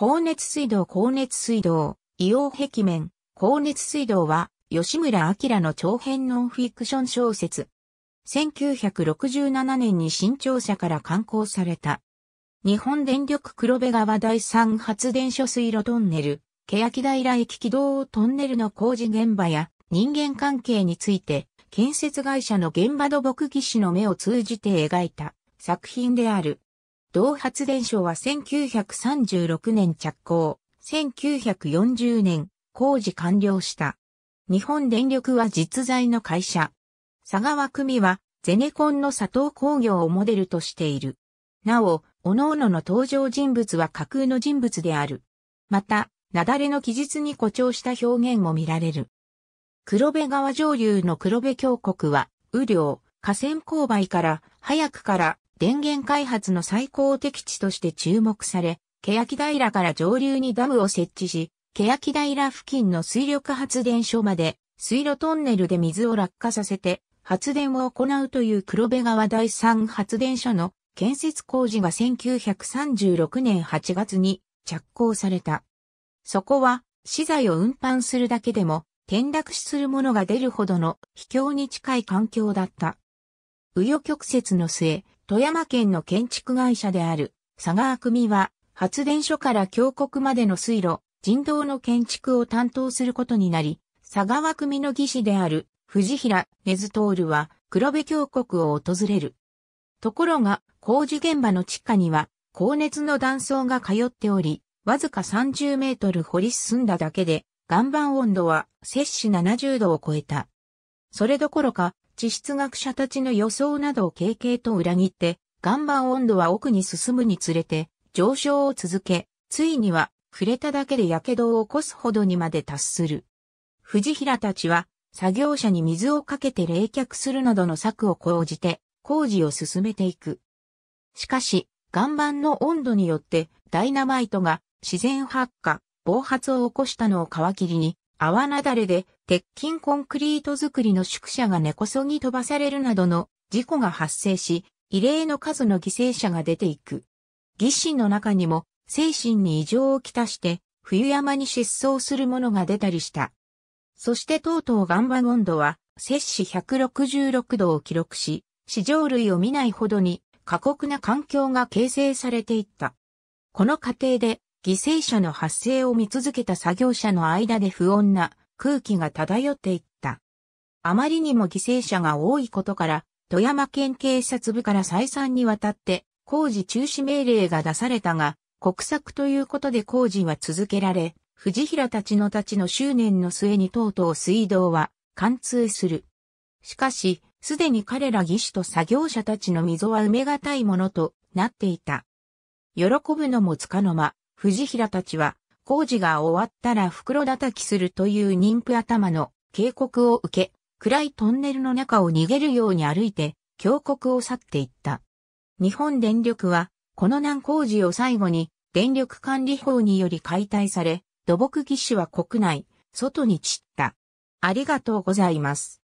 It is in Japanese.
高熱水道高熱水道、硫黄壁面、高熱水道は、吉村明の長編ノンフィクション小説。1967年に新潮社から刊行された。日本電力黒部川第三発電所水路トンネル、欅平駅軌道トンネルの工事現場や人間関係について、建設会社の現場土木技師の目を通じて描いた作品である。同発電所は1936年着工、1940年工事完了した。日本電力は実在の会社。佐川組はゼネコンの佐藤工業をモデルとしている。なお、各々の登場人物は架空の人物である。また、雪崩の記述に誇張した表現も見られる。黒部川上流の黒部峡谷は、雨量、河川勾配から、早くから電源開発の最高適地として注目され、欅平から上流にダムを設置し、欅平付近の水力発電所まで水路トンネルで水を落下させて発電を行うという黒部川第三発電所の建設工事が1936年8月に着工された。そこは資材を運搬するだけでも転落死するものが出るほどの秘境に近い環境だった。右与曲折の末、富山県の建築会社である佐川組は発電所から峡谷までの水路、人道の建築を担当することになり、佐川組の技師である藤平根津徹は黒部峡谷を訪れる。ところが工事現場の地下には高熱の断層が通っており、わずか30メートル掘り進んだだけで岩盤温度は摂氏70度を超えた。それどころか地質学者たちの予想などを経験と裏切って、岩盤温度は奥に進むにつれて上昇を続け、ついには触れただけで火傷を起こすほどにまで達する。藤平たちは作業者に水をかけて冷却するなどの策を講じて工事を進めていく。しかし、岩盤の温度によってダイナマイトが自然発火、暴発を起こしたのを皮切りに泡なだれで鉄筋コンクリート作りの宿舎が根こそぎ飛ばされるなどの事故が発生し、異例の数の犠牲者が出ていく。義士の中にも精神に異常をきたして冬山に失踪する者が出たりした。そしてとうとう岩盤温度は摂氏166度を記録し、史上類を見ないほどに過酷な環境が形成されていった。この過程で犠牲者の発生を見続けた作業者の間で不穏な空気が漂っていった。あまりにも犠牲者が多いことから、富山県警察部から再三にわたって工事中止命令が出されたが、国策ということで工事は続けられ、藤平たちのたちの執念の末にとうとう水道は貫通する。しかし、すでに彼ら技師と作業者たちの溝は埋めがたいものとなっていた。喜ぶのもつかの間、藤平たちは、工事が終わったら袋叩きするという妊婦頭の警告を受け、暗いトンネルの中を逃げるように歩いて、峡谷を去っていった。日本電力は、この難工事を最後に、電力管理法により解体され、土木技師は国内、外に散った。ありがとうございます。